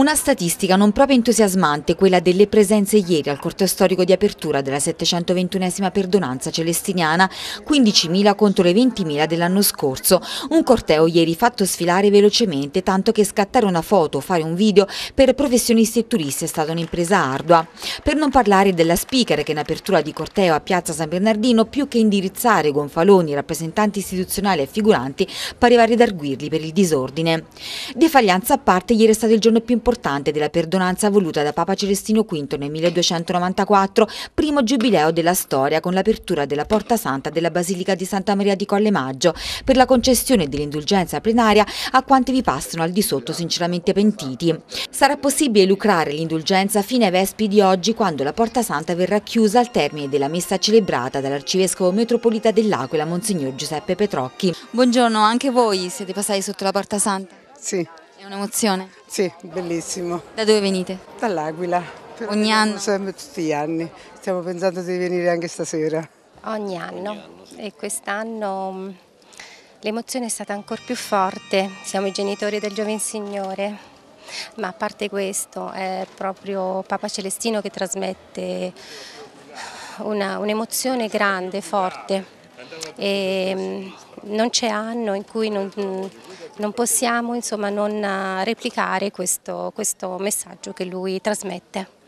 Una statistica non proprio entusiasmante, quella delle presenze ieri al corteo storico di apertura della 721esima perdonanza celestiniana, 15.000 contro le 20.000 dell'anno scorso. Un corteo ieri fatto sfilare velocemente, tanto che scattare una foto o fare un video per professionisti e turisti è stata un'impresa ardua. Per non parlare della speaker che in apertura di corteo a Piazza San Bernardino, più che indirizzare gonfaloni, rappresentanti istituzionali e figuranti, pareva redarguirli per il disordine. Defaglianza a parte, ieri è stato il giorno più importante importante della perdonanza voluta da Papa Celestino V nel 1294, primo giubileo della storia con l'apertura della Porta Santa della Basilica di Santa Maria di Colle Maggio per la concessione dell'indulgenza plenaria a quanti vi passano al di sotto sinceramente pentiti. Sarà possibile lucrare l'indulgenza fino ai vespi di oggi quando la Porta Santa verrà chiusa al termine della messa celebrata dall'arcivescovo metropolita dell'Aquila, Monsignor Giuseppe Petrocchi. Buongiorno, anche voi siete passati sotto la Porta Santa? Sì. È un'emozione? Sì, bellissimo. Da dove venite? Dall'Aquila. Ogni anno? Sempre tutti gli anni. Stiamo pensando di venire anche stasera. Ogni anno. Ogni anno sì. E quest'anno mm, l'emozione è stata ancora più forte. Siamo i genitori del Gioven Signore. Ma a parte questo, è proprio Papa Celestino che trasmette un'emozione grande, forte. E, mm, non c'è anno in cui non, non possiamo insomma, non eh, replicare questo, questo messaggio che lui trasmette.